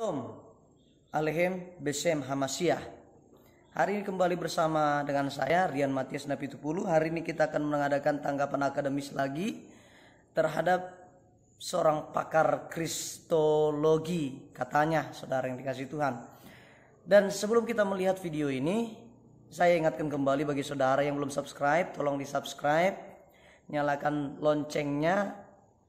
Assalamualaikum, Alehem Besem Hamasyah Hari ini kembali bersama dengan saya Rian Matias Napitupulu Hari ini kita akan mengadakan tanggapan akademis lagi Terhadap seorang pakar kristologi Katanya saudara yang dikasih Tuhan Dan sebelum kita melihat video ini Saya ingatkan kembali bagi saudara yang belum subscribe Tolong di subscribe Nyalakan loncengnya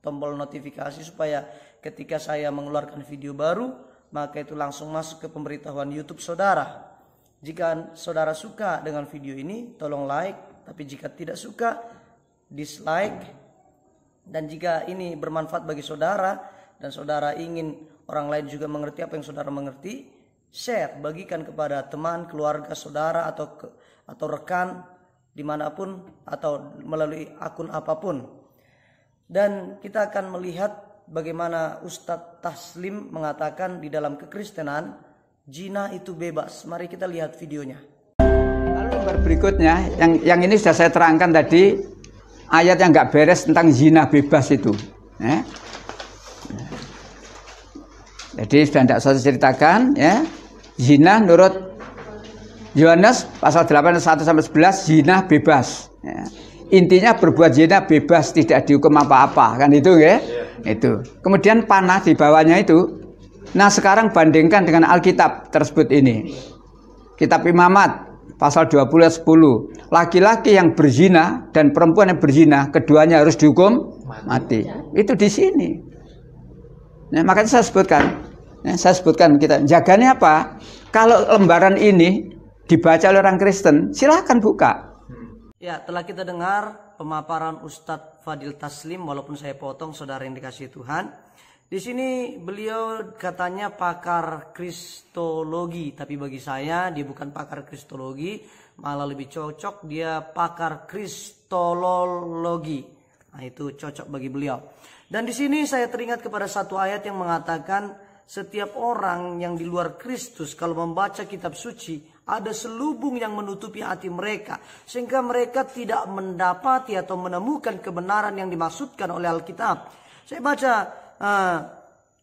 Tombol notifikasi supaya ketika saya mengeluarkan video baru maka itu langsung masuk ke pemberitahuan YouTube saudara. Jika saudara suka dengan video ini, tolong like. Tapi jika tidak suka, dislike. Dan jika ini bermanfaat bagi saudara dan saudara ingin orang lain juga mengerti apa yang saudara mengerti, share, bagikan kepada teman, keluarga, saudara atau ke, atau rekan dimanapun atau melalui akun apapun. Dan kita akan melihat bagaimana Ustadz Taslim mengatakan di dalam kekristenan jina itu bebas. Mari kita lihat videonya. Lalu lembar berikutnya yang yang ini sudah saya terangkan tadi ayat yang nggak beres tentang zina bebas itu. Ya. Jadi sudah tidak saya ceritakan ya. Zina menurut Yohanes pasal 8 1 sampai 11 zina bebas. Ya. Intinya berbuat zina bebas tidak dihukum apa-apa kan itu ya. Itu. Kemudian panah di bawahnya itu. Nah, sekarang bandingkan dengan Alkitab tersebut ini. Kitab Imamat pasal 20 10. Laki-laki yang berzina dan perempuan yang berzina, keduanya harus dihukum mati. Itu di sini. Nah, makanya saya sebutkan, Nah, saya sebutkan kita jaganya apa? Kalau lembaran ini dibaca oleh orang Kristen, silahkan buka. Ya, telah kita dengar pemaparan Ustadz Fadil Taslim walaupun saya potong saudara yang dikasih Tuhan. Di sini beliau katanya pakar kristologi, tapi bagi saya dia bukan pakar kristologi, malah lebih cocok dia pakar kristologi. Nah, itu cocok bagi beliau. Dan di sini saya teringat kepada satu ayat yang mengatakan setiap orang yang di luar Kristus kalau membaca kitab suci ada selubung yang menutupi hati mereka sehingga mereka tidak mendapati atau menemukan kebenaran yang dimaksudkan oleh Alkitab. Saya baca uh,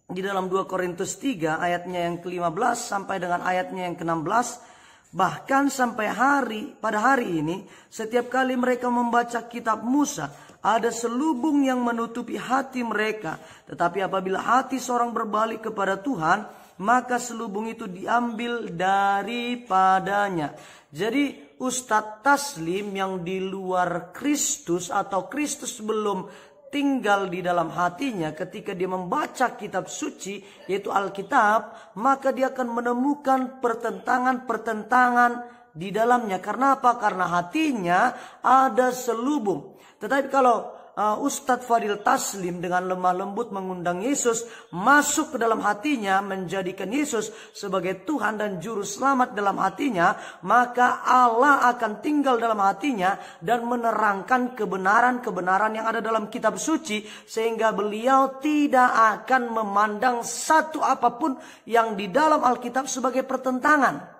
di dalam 2 Korintus 3 ayatnya yang ke-15 sampai dengan ayatnya yang ke-16 bahkan sampai hari pada hari ini setiap kali mereka membaca kitab Musa ada selubung yang menutupi hati mereka tetapi apabila hati seorang berbalik kepada Tuhan maka selubung itu diambil daripadanya. Jadi Ustadz Taslim yang di luar Kristus atau Kristus belum tinggal di dalam hatinya ketika dia membaca kitab suci yaitu Alkitab maka dia akan menemukan pertentangan-pertentangan di dalamnya karena apa? Karena hatinya ada selubung. Tetapi kalau uh, Ustadz Fadil Taslim dengan lemah lembut mengundang Yesus masuk ke dalam hatinya menjadikan Yesus sebagai Tuhan dan Juru Selamat dalam hatinya maka Allah akan tinggal dalam hatinya dan menerangkan kebenaran-kebenaran yang ada dalam kitab suci sehingga beliau tidak akan memandang satu apapun yang di dalam Alkitab sebagai pertentangan.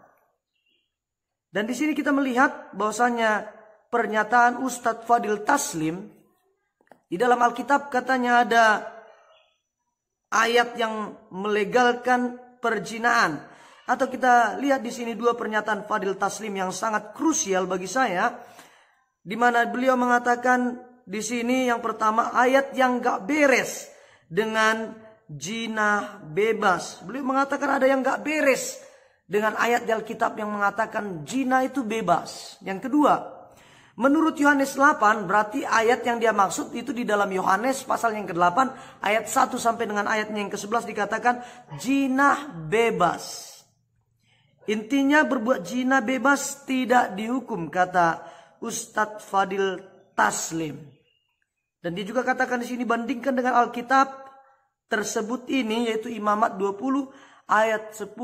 Dan di sini kita melihat bahwasanya pernyataan Ustadz Fadil Taslim di dalam Alkitab katanya ada ayat yang melegalkan perjinaan. Atau kita lihat di sini dua pernyataan Fadil Taslim yang sangat krusial bagi saya. Di mana beliau mengatakan di sini yang pertama ayat yang gak beres dengan jinah bebas. Beliau mengatakan ada yang gak beres dengan ayat di Alkitab yang mengatakan jinah itu bebas. Yang kedua, Menurut Yohanes 8 berarti ayat yang dia maksud itu di dalam Yohanes pasal yang ke-8 ayat 1 sampai dengan ayat yang ke-11 dikatakan jinah bebas. Intinya berbuat jinah bebas tidak dihukum kata Ustadz Fadil Taslim. Dan dia juga katakan di sini bandingkan dengan Alkitab tersebut ini yaitu Imamat 20 ayat 10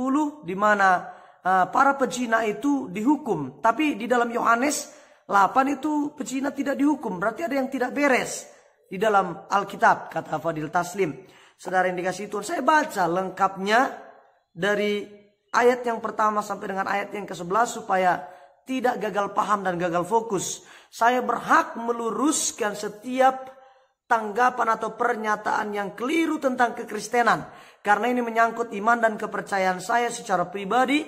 di mana uh, para pejina itu dihukum. Tapi di dalam Yohanes 8 itu pecina tidak dihukum. Berarti ada yang tidak beres di dalam Alkitab kata Fadil Taslim. Saudara yang dikasih itu. saya baca lengkapnya dari ayat yang pertama sampai dengan ayat yang ke-11 supaya tidak gagal paham dan gagal fokus. Saya berhak meluruskan setiap tanggapan atau pernyataan yang keliru tentang kekristenan. Karena ini menyangkut iman dan kepercayaan saya secara pribadi.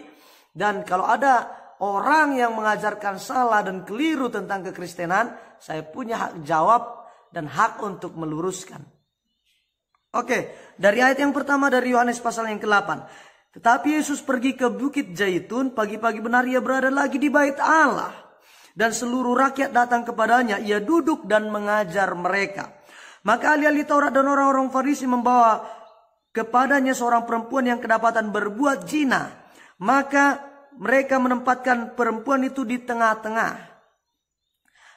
Dan kalau ada orang yang mengajarkan salah dan keliru tentang kekristenan, saya punya hak jawab dan hak untuk meluruskan. Oke, dari ayat yang pertama dari Yohanes pasal yang ke-8. Tetapi Yesus pergi ke Bukit Jaitun, pagi-pagi benar ia berada lagi di bait Allah. Dan seluruh rakyat datang kepadanya, ia duduk dan mengajar mereka. Maka ahli-ahli Taurat dan orang-orang Farisi membawa kepadanya seorang perempuan yang kedapatan berbuat jina. Maka mereka menempatkan perempuan itu di tengah-tengah.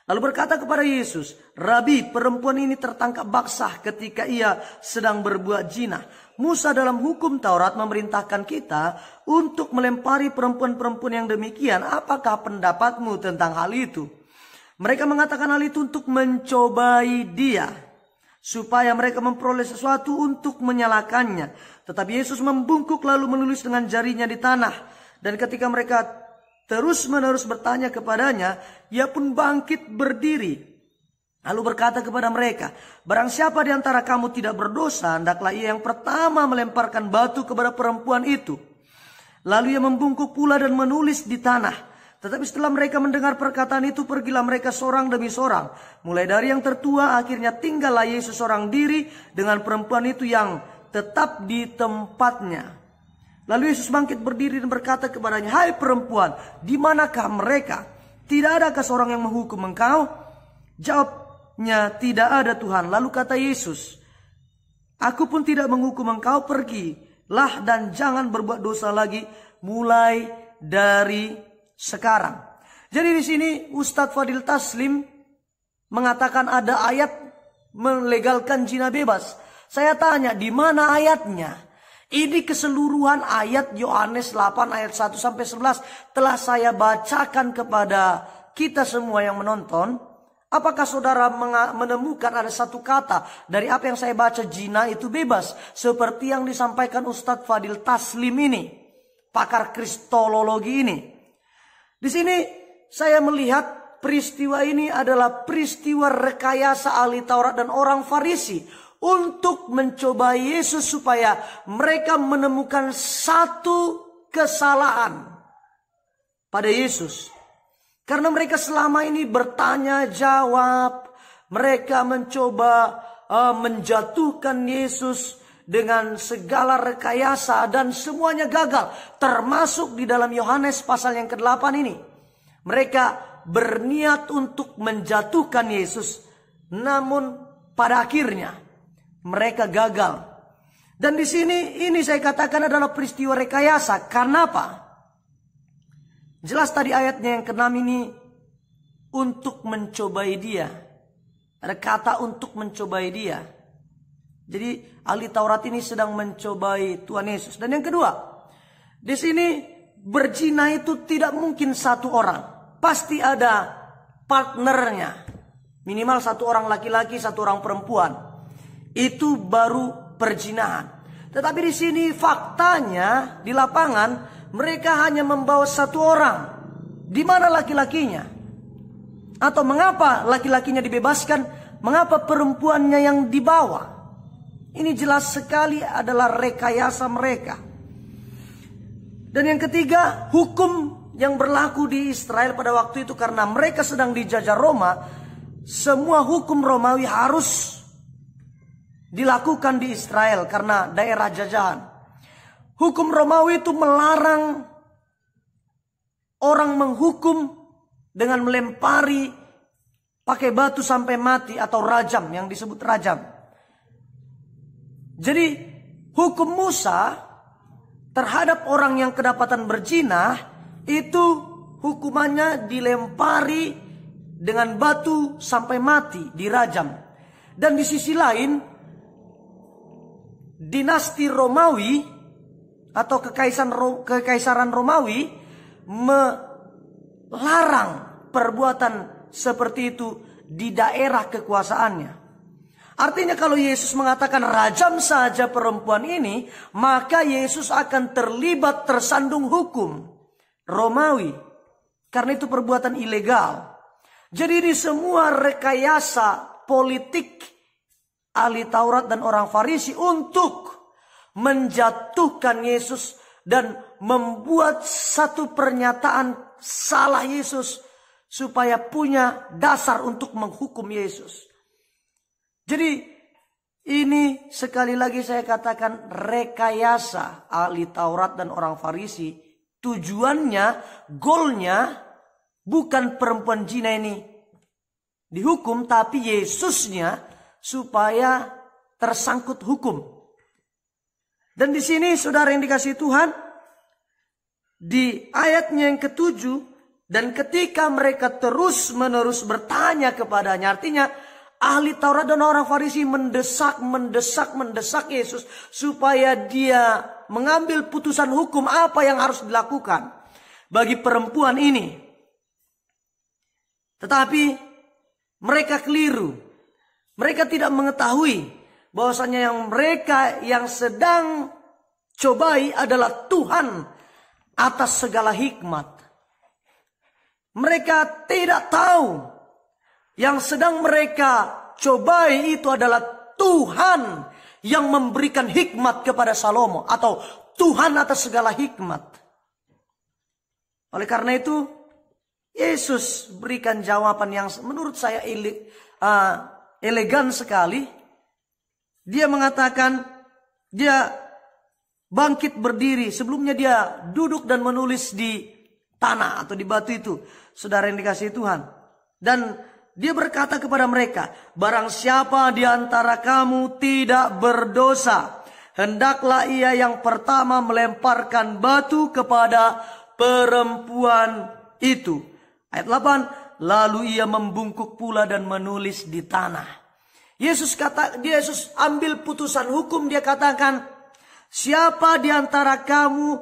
Lalu berkata kepada Yesus, Rabi perempuan ini tertangkap baksah ketika ia sedang berbuat jinah. Musa dalam hukum Taurat memerintahkan kita untuk melempari perempuan-perempuan yang demikian. Apakah pendapatmu tentang hal itu? Mereka mengatakan hal itu untuk mencobai dia. Supaya mereka memperoleh sesuatu untuk menyalakannya. Tetapi Yesus membungkuk lalu menulis dengan jarinya di tanah. Dan ketika mereka terus-menerus bertanya kepadanya, ia pun bangkit berdiri. Lalu berkata kepada mereka, Barang siapa di antara kamu tidak berdosa, hendaklah ia yang pertama melemparkan batu kepada perempuan itu. Lalu ia membungkuk pula dan menulis di tanah. Tetapi setelah mereka mendengar perkataan itu, pergilah mereka seorang demi seorang. Mulai dari yang tertua, akhirnya tinggallah Yesus seorang diri dengan perempuan itu yang tetap di tempatnya. Lalu Yesus bangkit berdiri dan berkata kepadanya, Hai perempuan, di manakah mereka? Tidak adakah seorang yang menghukum engkau? Jawabnya, tidak ada Tuhan. Lalu kata Yesus, Aku pun tidak menghukum engkau, pergilah dan jangan berbuat dosa lagi mulai dari sekarang. Jadi di sini Ustadz Fadil Taslim mengatakan ada ayat melegalkan zina bebas. Saya tanya, di mana ayatnya? Ini keseluruhan ayat Yohanes 8 ayat 1 sampai 11 telah saya bacakan kepada kita semua yang menonton. Apakah saudara menemukan ada satu kata dari apa yang saya baca jina itu bebas seperti yang disampaikan Ustadz Fadil Taslim ini, pakar kristologi ini. Di sini saya melihat peristiwa ini adalah peristiwa rekayasa ahli Taurat dan orang Farisi untuk mencoba Yesus supaya mereka menemukan satu kesalahan pada Yesus. Karena mereka selama ini bertanya jawab, mereka mencoba uh, menjatuhkan Yesus dengan segala rekayasa dan semuanya gagal termasuk di dalam Yohanes pasal yang ke-8 ini. Mereka berniat untuk menjatuhkan Yesus namun pada akhirnya mereka gagal. Dan di sini ini saya katakan adalah peristiwa rekayasa. Karena apa? Jelas tadi ayatnya yang keenam ini untuk mencobai dia. Ada kata untuk mencobai dia. Jadi ahli Taurat ini sedang mencobai Tuhan Yesus. Dan yang kedua, di sini berzina itu tidak mungkin satu orang. Pasti ada partnernya. Minimal satu orang laki-laki, satu orang perempuan itu baru perjinahan. Tetapi di sini faktanya di lapangan mereka hanya membawa satu orang. Di mana laki-lakinya? Atau mengapa laki-lakinya dibebaskan? Mengapa perempuannya yang dibawa? Ini jelas sekali adalah rekayasa mereka. Dan yang ketiga, hukum yang berlaku di Israel pada waktu itu karena mereka sedang dijajah Roma, semua hukum Romawi harus dilakukan di Israel karena daerah jajahan. Hukum Romawi itu melarang orang menghukum dengan melempari pakai batu sampai mati atau rajam yang disebut rajam. Jadi hukum Musa terhadap orang yang kedapatan berzina itu hukumannya dilempari dengan batu sampai mati, dirajam. Dan di sisi lain dinasti Romawi atau kekaisaran kekaisaran Romawi melarang perbuatan seperti itu di daerah kekuasaannya. Artinya kalau Yesus mengatakan rajam saja perempuan ini, maka Yesus akan terlibat tersandung hukum Romawi. Karena itu perbuatan ilegal. Jadi di semua rekayasa politik ahli Taurat dan orang Farisi untuk menjatuhkan Yesus dan membuat satu pernyataan salah Yesus supaya punya dasar untuk menghukum Yesus. Jadi ini sekali lagi saya katakan rekayasa ahli Taurat dan orang Farisi tujuannya, golnya bukan perempuan jina ini dihukum tapi Yesusnya supaya tersangkut hukum. Dan di sini saudara yang dikasih Tuhan, di ayatnya yang ketujuh, dan ketika mereka terus menerus bertanya kepadanya, artinya ahli Taurat dan orang Farisi mendesak, mendesak, mendesak Yesus supaya dia mengambil putusan hukum apa yang harus dilakukan bagi perempuan ini. Tetapi mereka keliru. Mereka tidak mengetahui bahwasanya yang mereka yang sedang cobai adalah Tuhan atas segala hikmat. Mereka tidak tahu yang sedang mereka cobai itu adalah Tuhan yang memberikan hikmat kepada Salomo atau Tuhan atas segala hikmat. Oleh karena itu, Yesus berikan jawaban yang menurut saya uh, elegan sekali. Dia mengatakan dia bangkit berdiri. Sebelumnya dia duduk dan menulis di tanah atau di batu itu. Saudara yang dikasih Tuhan. Dan dia berkata kepada mereka, barang siapa di antara kamu tidak berdosa, hendaklah ia yang pertama melemparkan batu kepada perempuan itu. Ayat 8, lalu ia membungkuk pula dan menulis di tanah. Yesus kata, Yesus ambil putusan hukum, dia katakan, siapa di antara kamu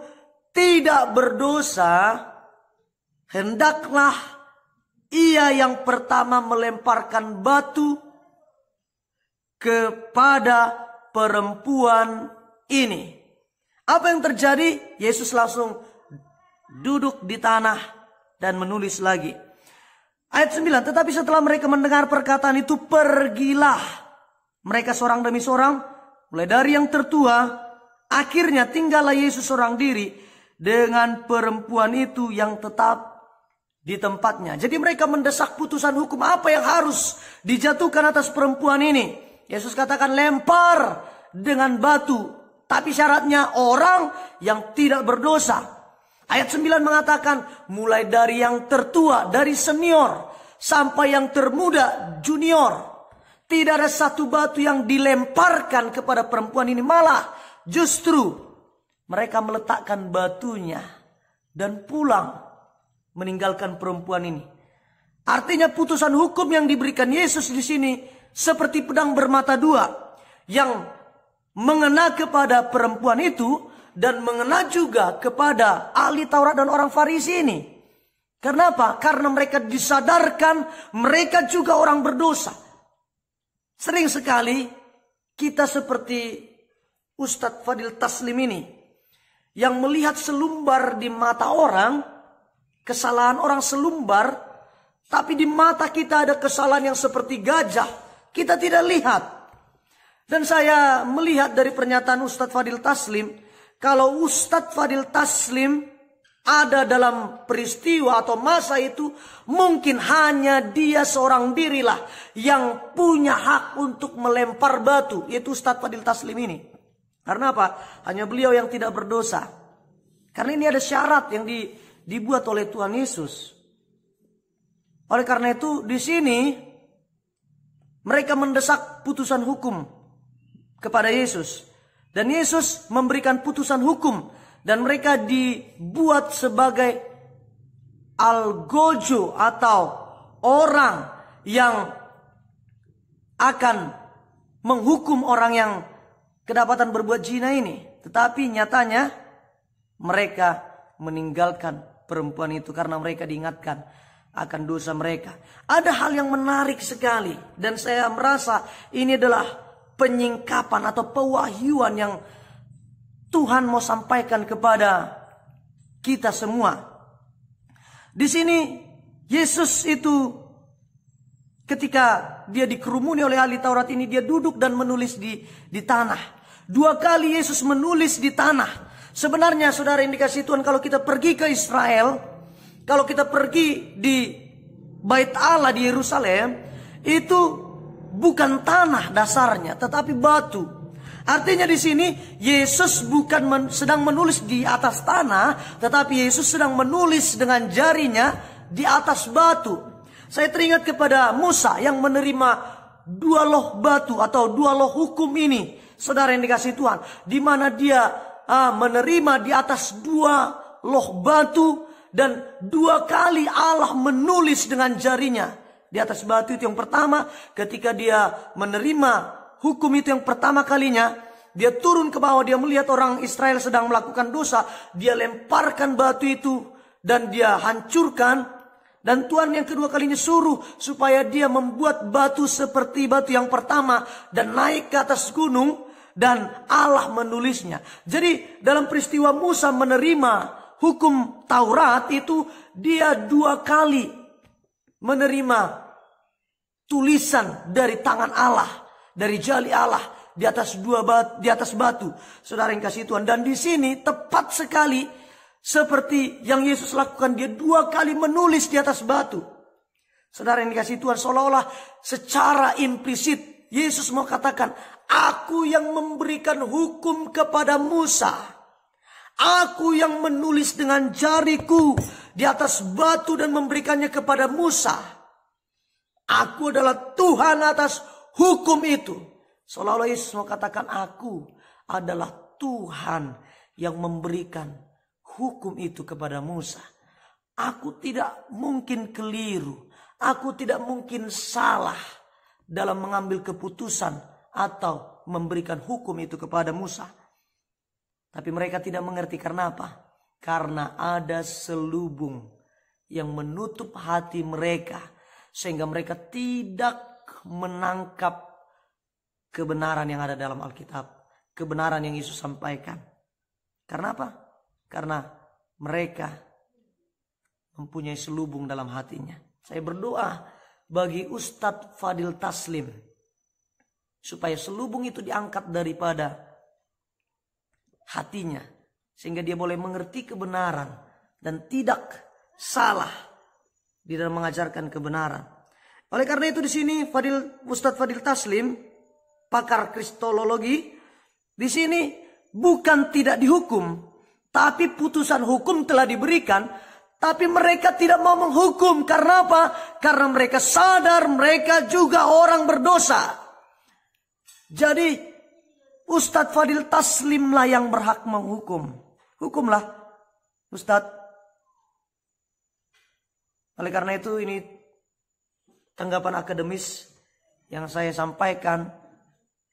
tidak berdosa, hendaklah ia yang pertama melemparkan batu kepada perempuan ini. Apa yang terjadi? Yesus langsung duduk di tanah dan menulis lagi. Ayat 9, tetapi setelah mereka mendengar perkataan itu pergilah. Mereka seorang demi seorang, mulai dari yang tertua, akhirnya tinggallah Yesus seorang diri dengan perempuan itu yang tetap di tempatnya. Jadi mereka mendesak putusan hukum apa yang harus dijatuhkan atas perempuan ini. Yesus katakan lempar dengan batu. Tapi syaratnya orang yang tidak berdosa. Ayat 9 mengatakan mulai dari yang tertua, dari senior sampai yang termuda, junior. Tidak ada satu batu yang dilemparkan kepada perempuan ini malah justru mereka meletakkan batunya dan pulang meninggalkan perempuan ini. Artinya putusan hukum yang diberikan Yesus di sini seperti pedang bermata dua yang mengena kepada perempuan itu dan mengena juga kepada ahli Taurat dan orang Farisi ini. Kenapa? Karena mereka disadarkan mereka juga orang berdosa. Sering sekali kita seperti Ustadz Fadil Taslim ini yang melihat selumbar di mata orang, kesalahan orang selumbar, tapi di mata kita ada kesalahan yang seperti gajah, kita tidak lihat. Dan saya melihat dari pernyataan Ustadz Fadil Taslim, kalau Ustadz Fadil Taslim ada dalam peristiwa atau masa itu mungkin hanya dia seorang dirilah yang punya hak untuk melempar batu yaitu Ustadz Fadil Taslim ini karena apa hanya beliau yang tidak berdosa karena ini ada syarat yang di, dibuat oleh Tuhan Yesus oleh karena itu di sini mereka mendesak putusan hukum kepada Yesus dan Yesus memberikan putusan hukum dan mereka dibuat sebagai algojo atau orang yang akan menghukum orang yang kedapatan berbuat jina ini. Tetapi nyatanya mereka meninggalkan perempuan itu karena mereka diingatkan akan dosa mereka. Ada hal yang menarik sekali dan saya merasa ini adalah penyingkapan atau pewahyuan yang Tuhan mau sampaikan kepada kita semua. Di sini Yesus itu ketika dia dikerumuni oleh ahli Taurat ini dia duduk dan menulis di di tanah. Dua kali Yesus menulis di tanah. Sebenarnya saudara indikasi Tuhan kalau kita pergi ke Israel, kalau kita pergi di Bait Allah di Yerusalem, itu bukan tanah dasarnya, tetapi batu. Artinya di sini Yesus bukan men, sedang menulis di atas tanah, tetapi Yesus sedang menulis dengan jarinya di atas batu. Saya teringat kepada Musa yang menerima dua loh batu atau dua loh hukum ini, saudara yang dikasih Tuhan, di mana dia ah, menerima di atas dua loh batu dan dua kali Allah menulis dengan jarinya di atas batu itu yang pertama ketika dia menerima hukum itu yang pertama kalinya dia turun ke bawah dia melihat orang Israel sedang melakukan dosa dia lemparkan batu itu dan dia hancurkan dan Tuhan yang kedua kalinya suruh supaya dia membuat batu seperti batu yang pertama dan naik ke atas gunung dan Allah menulisnya. Jadi dalam peristiwa Musa menerima hukum Taurat itu dia dua kali menerima tulisan dari tangan Allah, dari jali Allah di atas dua batu, di atas batu. Saudara yang kasih Tuhan dan di sini tepat sekali seperti yang Yesus lakukan dia dua kali menulis di atas batu. Saudara yang dikasih Tuhan seolah-olah secara implisit Yesus mau katakan, aku yang memberikan hukum kepada Musa. Aku yang menulis dengan jariku di atas batu dan memberikannya kepada Musa. Aku adalah Tuhan atas hukum itu. Seolah-olah Yesus mau katakan aku adalah Tuhan yang memberikan hukum itu kepada Musa. Aku tidak mungkin keliru. Aku tidak mungkin salah dalam mengambil keputusan atau memberikan hukum itu kepada Musa. Tapi mereka tidak mengerti karena apa? karena ada selubung yang menutup hati mereka sehingga mereka tidak menangkap kebenaran yang ada dalam Alkitab, kebenaran yang Yesus sampaikan. Karena apa? Karena mereka mempunyai selubung dalam hatinya. Saya berdoa bagi Ustadz Fadil Taslim supaya selubung itu diangkat daripada hatinya sehingga dia boleh mengerti kebenaran dan tidak salah di dalam mengajarkan kebenaran. Oleh karena itu di sini Fadil Ustadz Fadil Taslim pakar kristologi di sini bukan tidak dihukum tapi putusan hukum telah diberikan tapi mereka tidak mau menghukum karena apa? Karena mereka sadar mereka juga orang berdosa. Jadi Ustadz Fadil Taslimlah yang berhak menghukum. Hukumlah Ustadz. Oleh karena itu ini tanggapan akademis yang saya sampaikan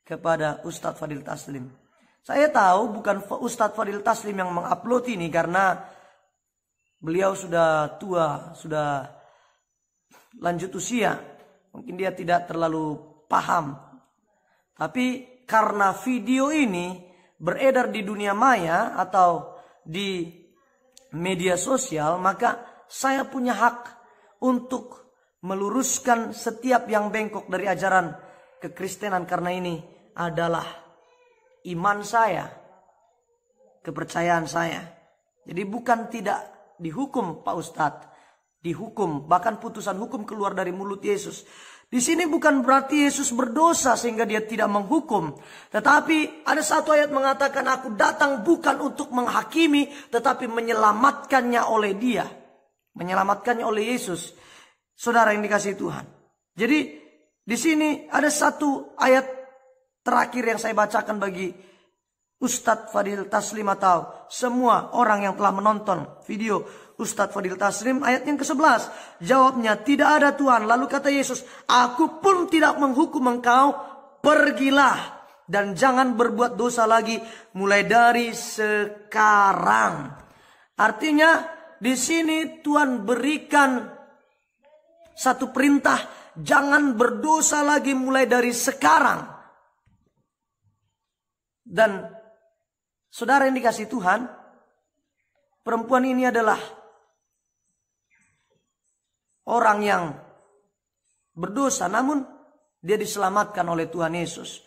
kepada Ustadz Fadil Taslim. Saya tahu bukan Ustadz Fadil Taslim yang mengupload ini karena beliau sudah tua, sudah lanjut usia. Mungkin dia tidak terlalu paham. Tapi karena video ini beredar di dunia maya atau di media sosial, maka saya punya hak untuk meluruskan setiap yang bengkok dari ajaran kekristenan karena ini adalah iman saya, kepercayaan saya. Jadi bukan tidak dihukum Pak Ustadz, dihukum bahkan putusan hukum keluar dari mulut Yesus. Di sini bukan berarti Yesus berdosa sehingga dia tidak menghukum. Tetapi ada satu ayat mengatakan aku datang bukan untuk menghakimi tetapi menyelamatkannya oleh dia. Menyelamatkannya oleh Yesus. Saudara yang dikasih Tuhan. Jadi di sini ada satu ayat terakhir yang saya bacakan bagi Ustadz Fadil Taslim atau semua orang yang telah menonton video Ustadz Fadil Tasrim ayat yang ke-11. Jawabnya tidak ada Tuhan. Lalu kata Yesus, aku pun tidak menghukum engkau, pergilah dan jangan berbuat dosa lagi mulai dari sekarang. Artinya di sini Tuhan berikan satu perintah, jangan berdosa lagi mulai dari sekarang. Dan saudara yang dikasih Tuhan, perempuan ini adalah orang yang berdosa namun dia diselamatkan oleh Tuhan Yesus.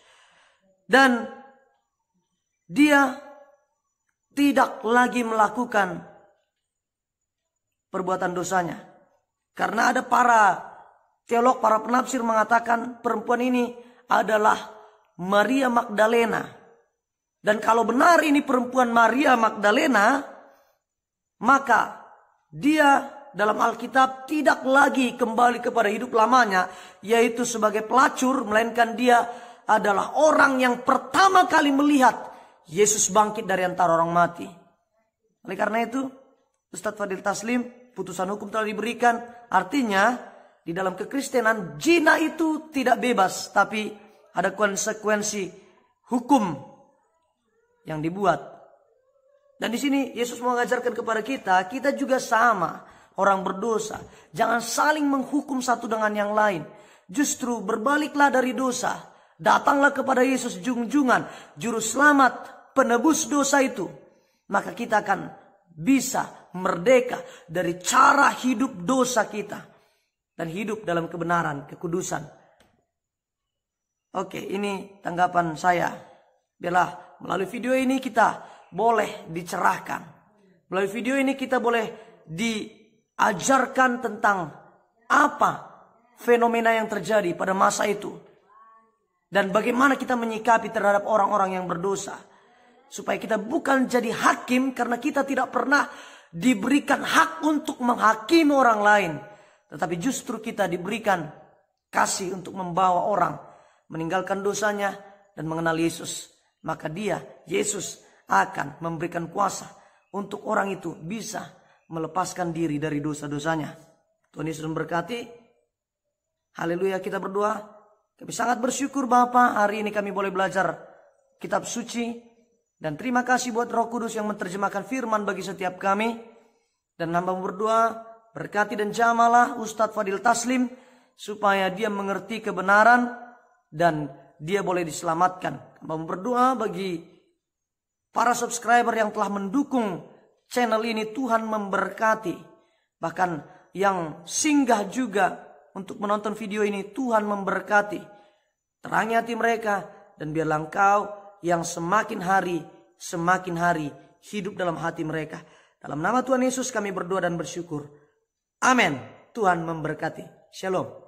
Dan dia tidak lagi melakukan perbuatan dosanya. Karena ada para teolog, para penafsir mengatakan perempuan ini adalah Maria Magdalena. Dan kalau benar ini perempuan Maria Magdalena, maka dia dalam Alkitab tidak lagi kembali kepada hidup lamanya, yaitu sebagai pelacur, melainkan dia adalah orang yang pertama kali melihat Yesus bangkit dari antara orang mati. Oleh karena itu, Ustadz Fadil Taslim, putusan hukum telah diberikan. Artinya, di dalam kekristenan, jina itu tidak bebas, tapi ada konsekuensi hukum yang dibuat. Dan di sini Yesus mengajarkan kepada kita, kita juga sama orang berdosa. Jangan saling menghukum satu dengan yang lain. Justru berbaliklah dari dosa. Datanglah kepada Yesus junjungan, juru selamat, penebus dosa itu. Maka kita akan bisa merdeka dari cara hidup dosa kita. Dan hidup dalam kebenaran, kekudusan. Oke, ini tanggapan saya. Biarlah melalui video ini kita boleh dicerahkan. Melalui video ini kita boleh di ajarkan tentang apa fenomena yang terjadi pada masa itu dan bagaimana kita menyikapi terhadap orang-orang yang berdosa supaya kita bukan jadi hakim karena kita tidak pernah diberikan hak untuk menghakimi orang lain tetapi justru kita diberikan kasih untuk membawa orang meninggalkan dosanya dan mengenal Yesus maka dia Yesus akan memberikan kuasa untuk orang itu bisa melepaskan diri dari dosa-dosanya. Tuhan Yesus memberkati. Haleluya kita berdoa. Kami sangat bersyukur Bapa hari ini kami boleh belajar kitab suci. Dan terima kasih buat roh kudus yang menerjemahkan firman bagi setiap kami. Dan hamba berdoa berkati dan jamalah Ustadz Fadil Taslim. Supaya dia mengerti kebenaran dan dia boleh diselamatkan. Hamba berdoa bagi para subscriber yang telah mendukung channel ini Tuhan memberkati. Bahkan yang singgah juga untuk menonton video ini Tuhan memberkati. Terangi hati mereka dan biarlah engkau yang semakin hari semakin hari hidup dalam hati mereka. Dalam nama Tuhan Yesus kami berdoa dan bersyukur. Amin. Tuhan memberkati. Shalom.